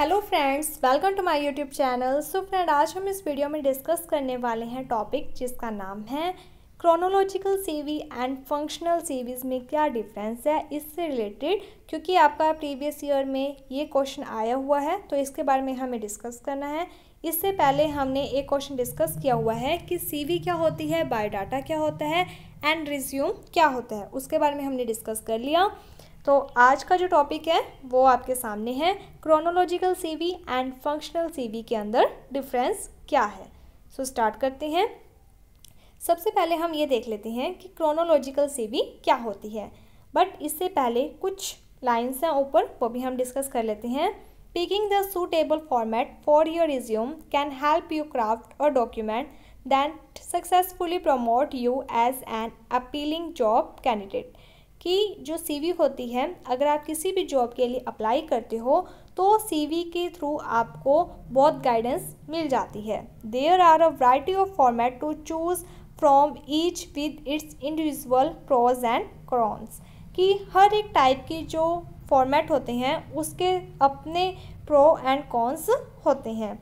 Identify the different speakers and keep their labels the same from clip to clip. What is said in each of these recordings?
Speaker 1: Hello friends welcome to my YouTube channel so friend आज हम इस वीडियो में डिस्कस करने वाले हैं टॉपिक जिसका नाम है chronological CV and functional CVs में क्या डिफरेंस है इससे रिलेटेड क्योंकि आपका प्रीवियस ईयर में ये क्वेश्चन आया हुआ है तो इसके बारे में हमें डिस्कस करना है इससे पहले हमने एक क्वेश्चन डिस्कस किया हुआ है कि सी क्या होती है बायोडाटा क्या होता है एंड रिज्यूम क्या होता है उसके बारे में हमने डिस्कस कर लिया तो आज का जो टॉपिक है वो आपके सामने है chronological CV and functional CV के अंदर डिफरेंस क्या है सो so, स्टार्ट करते हैं सबसे पहले हम ये देख लेते हैं कि क्रोनोलॉजिकल सीवी क्या होती है बट इससे पहले कुछ लाइन्स हैं ऊपर वो भी हम डिस्कस कर लेते हैं picking the suitable format for your resume can help you craft a document than successfully promote you as an appealing job candidate कि जो सीवी होती है अगर आप किसी भी जॉब के लिए अप्लाई करते हो तो सीवी के थ्रू आपको बहुत गाइडेंस मिल जाती है there are a variety of format to choose from each with its individual pros and cons कि हर एक टाइप की जो फॉर्मेट होते हैं उसके अपने प्रो एंड कॉन्स होते हैं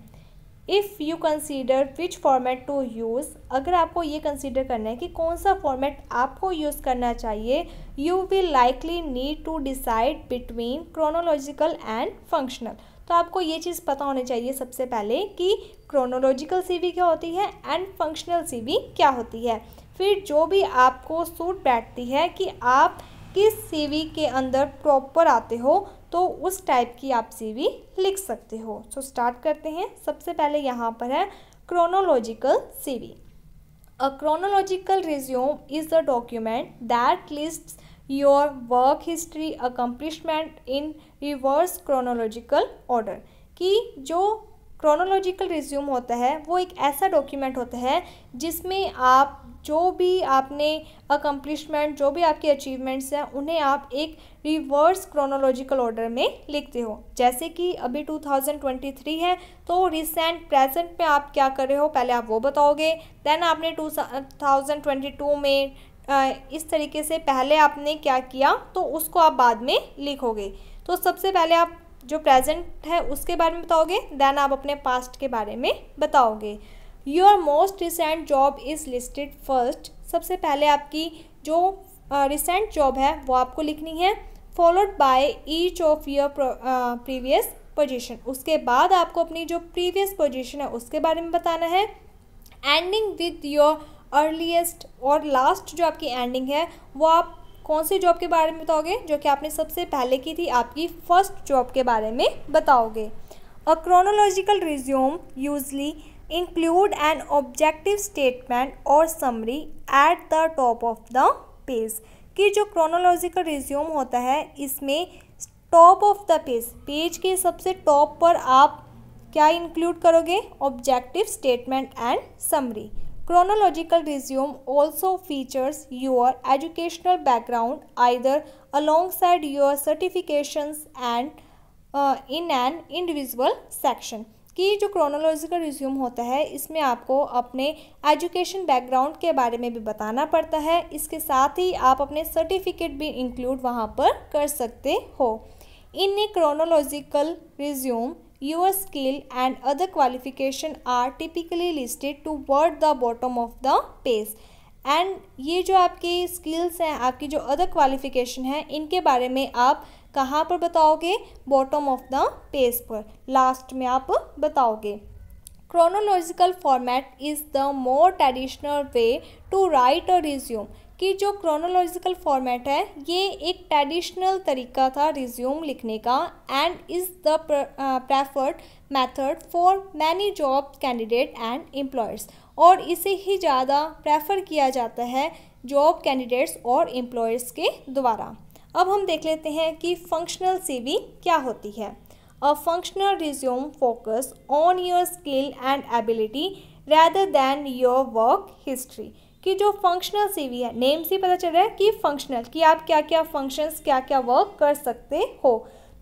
Speaker 1: if you consider which format to use अगर आपको ये कंसीडर करना है कि कौन सा फॉर्मेट आपको यूज़ करना चाहिए you will likely need to decide between chronological and functional तो आपको ये चीज़ पता होनी चाहिए सबसे पहले कि क्रोनोलॉजिकल सीवी क्या होती है एंड फंक्शनल सीवी क्या होती है फिर जो भी आपको सूट बैठती है कि आप किस सीवी के अंदर प्रॉपर आते हो तो उस टाइप की आप सीवी लिख सकते हो सो so, स्टार्ट करते हैं सबसे पहले यहाँ पर है chronological CV a chronological resume is the document that list your work history accomplishment in reverse chronological order कि जो क्रोनोलॉजिकल रिज्यूम होता है वो एक ऐसा डॉक्यूमेंट होता है जिसमें आप जो भी आपने अकम्पलिशमेंट जो भी आपके अचीवमेंट्स हैं उन्हें आप एक रिवर्स क्रोनोलॉजिकल ऑर्डर में लिखते हो जैसे कि अभी 2023 है तो रिसेंट प्रेजेंट में आप क्या कर रहे हो पहले आप वो बताओगे देन आपने 2022 में इस तरीके से पहले आपने क्या किया तो उसको आप बाद में लिखोगे तो सबसे पहले आप जो प्रेजेंट है उसके बारे में बताओगे देन आप अपने पास्ट के बारे में बताओगे your most recent job is listed first सबसे पहले आपकी जो रिसेंट uh, जॉब है वो आपको लिखनी है followed by each of your previous position उसके बाद आपको अपनी जो प्रीवियस पोजीशन है उसके बारे में बताना है एंडिंग विद योर अर्लीस्ट और लास्ट जो आपकी एंडिंग है वो आप कौन सी जॉब के बारे में बताओगे जो कि आपने सबसे पहले की थी आपकी फर्स्ट जॉब के बारे में बताओगे a chronological resume usually include an objective statement or summary at the top of the page कि जो क्रोनोलॉजिकल रिज्यूम होता है इसमें top of the page page के सबसे टॉप पर आप क्या इंक्लूड करोगे objective statement and summary Chronological resume also features your educational background either alongside your certifications and uh, in an individual section. कि जो क्रोनोलॉजिकल रिज्यूम होता है इसमें आपको अपने एजुकेशन बैकग्राउंड के बारे में भी बताना पड़ता है इसके साथ ही आप अपने सर्टिफिकेट भी इंक्लूड वहाँ पर कर सकते हो in a chronological resume your skill and other qualification are typically listed toward the bottom of the page and ये जो आपकी skills हैं आपकी जो other qualification है इनके बारे में आप कहाँ पर बताओगे bottom of the page पर last में आप बताओगे chronological format is the more traditional way to write a resume कि जो क्रोनोलॉजिकल फॉर्मेट है ये एक ट्रेडिशनल तरीका था रिज्यूम लिखने का and is the preferred method for many job candidate and employers और इसे ही ज़्यादा प्रेफर किया जाता है जॉब कैंडिडेट्स और एम्प्लॉयर्स के द्वारा अब हम देख लेते हैं कि फंक्शनल सीवी क्या होती है a functional resume focus on your skill and ability rather than your work history कि जो फंक्शनल सीवी है नेम से पता चल रहा है कि फंक्शनल कि आप क्या क्या फंक्शंस क्या क्या वर्क कर सकते हो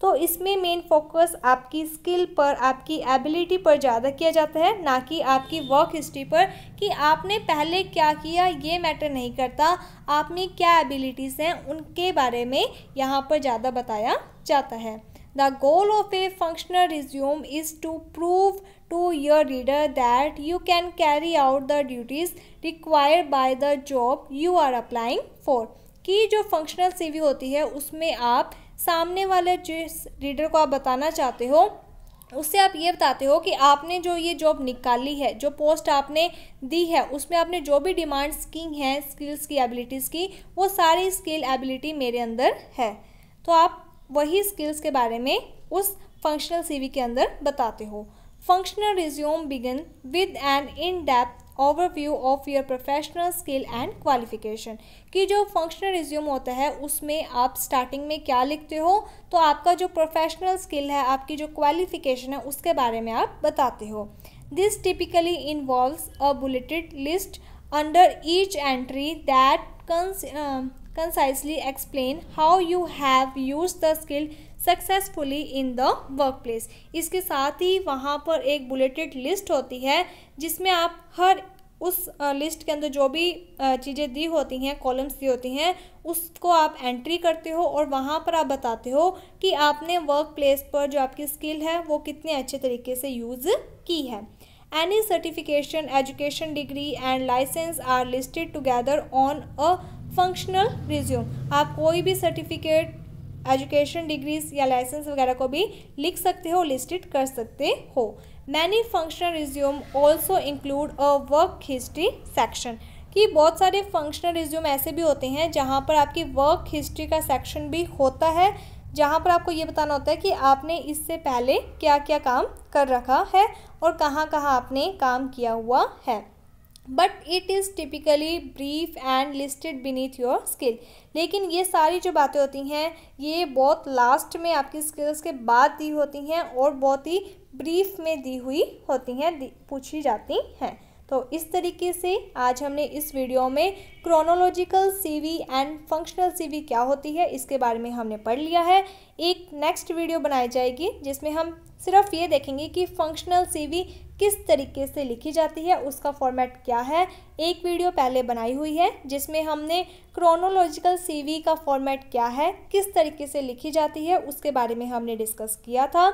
Speaker 1: तो इसमें मेन फोकस आपकी स्किल पर आपकी एबिलिटी पर ज़्यादा किया जाता है ना कि आपकी वर्क हिस्ट्री पर कि आपने पहले क्या किया ये मैटर नहीं करता आप में क्या एबिलिटीज़ हैं उनके बारे में यहाँ पर ज़्यादा बताया जाता है The goal of a functional resume is to prove to your reader that you can carry out the duties required by the job you are applying for. कि जो फंक्शनल सीवी होती है उसमें आप सामने वाले जिस रीडर को आप बताना चाहते हो उससे आप ये बताते हो कि आपने जो ये जॉब निकाली है जो पोस्ट आपने दी है उसमें आपने जो भी डिमांड्स की हैं स्किल्स की एबिलिटीज़ की वो सारी स्किल एबिलिटी मेरे अंदर है तो आप वही स्किल्स के बारे में उस फंक्शनल सीवी के अंदर बताते हो functional resume begin with an in depth overview of your professional skill and qualification कि जो फंक्शनल रिज्यूम होता है उसमें आप स्टार्टिंग में क्या लिखते हो तो आपका जो प्रोफेशनल स्किल है आपकी जो क्वालिफिकेशन है उसके बारे में आप बताते हो this typically involve a bulleted list under each entry that cons uh, concisely explain how you have used the skill successfully in the work place इसके साथ ही वहाँ पर एक bulleted लिस्ट होती है जिसमें आप हर उस लिस्ट के अंदर जो भी चीज़ें दी होती हैं कॉलम्स दी होती हैं उसको आप एंट्री करते हो और वहाँ पर आप बताते हो कि आपने वर्क प्लेस पर जो आपकी स्किल है वो कितने अच्छे तरीके से यूज़ की है Any certification, education degree and license are listed together on a functional resume आप कोई भी सर्टिफिकेट एजुकेशन degrees या लाइसेंस वगैरह को भी लिख सकते हो लिस्टेड कर सकते हो many functional resume also include a work history section कि बहुत सारे फंक्शनल रिज्यूम ऐसे भी होते हैं जहाँ पर आपकी वर्क हिस्ट्री का सेक्शन भी होता है जहाँ पर आपको ये बताना होता है कि आपने इससे पहले क्या क्या काम कर रखा है और कहाँ कहाँ आपने काम किया हुआ है but it is typically brief and listed beneath your skill लेकिन ये सारी जो बातें होती हैं ये बहुत लास्ट में आपकी स्किल्स के बाद दी होती हैं और बहुत ही ब्रीफ में दी हुई होती हैं पूछी जाती हैं तो इस तरीके से आज हमने इस वीडियो में chronological CV and functional CV क्या होती है इसके बारे में हमने पढ़ लिया है एक नेक्स्ट वीडियो बनाई जाएगी जिसमें हम सिर्फ ये देखेंगे कि फंक्शनल सीवी किस तरीके से लिखी जाती है उसका फॉर्मेट क्या है एक वीडियो पहले बनाई हुई है जिसमें हमने क्रोनोलॉजिकल सीवी का फॉर्मेट क्या है किस तरीके से लिखी जाती है उसके बारे में हमने डिस्कस किया था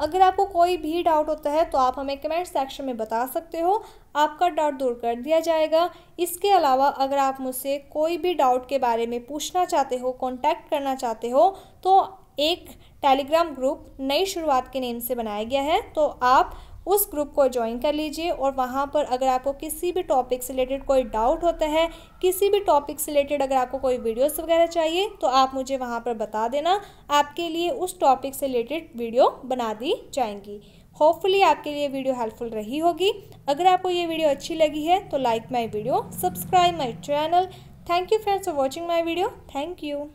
Speaker 1: अगर आपको कोई भी डाउट होता है तो आप हमें कमेंट सेक्शन में बता सकते हो आपका डाउट दूर कर दिया जाएगा इसके अलावा अगर आप आप मुझसे कोई भी डाउट के बारे में पूछना चाहते हो कॉन्टैक्ट करना चाहते हो तो एक टेलीग्राम ग्रुप नई शुरुआत के नेम से बनाया गया है तो आप उस ग्रुप को ज्वाइन कर लीजिए और वहाँ पर अगर आपको किसी भी टॉपिक से रिलेटेड कोई डाउट होता है किसी भी टॉपिक से रिलेटेड अगर आपको कोई वीडियोस वगैरह चाहिए तो आप मुझे वहाँ पर बता देना आपके लिए उस टॉपिक से रिलेटेड वीडियो बना दी जाएंगी होपफुली आपके लिए वीडियो हेल्पफुल रही होगी अगर आपको ये वीडियो अच्छी लगी है तो like my video subscribe my channel thank you friends for watching my video thank you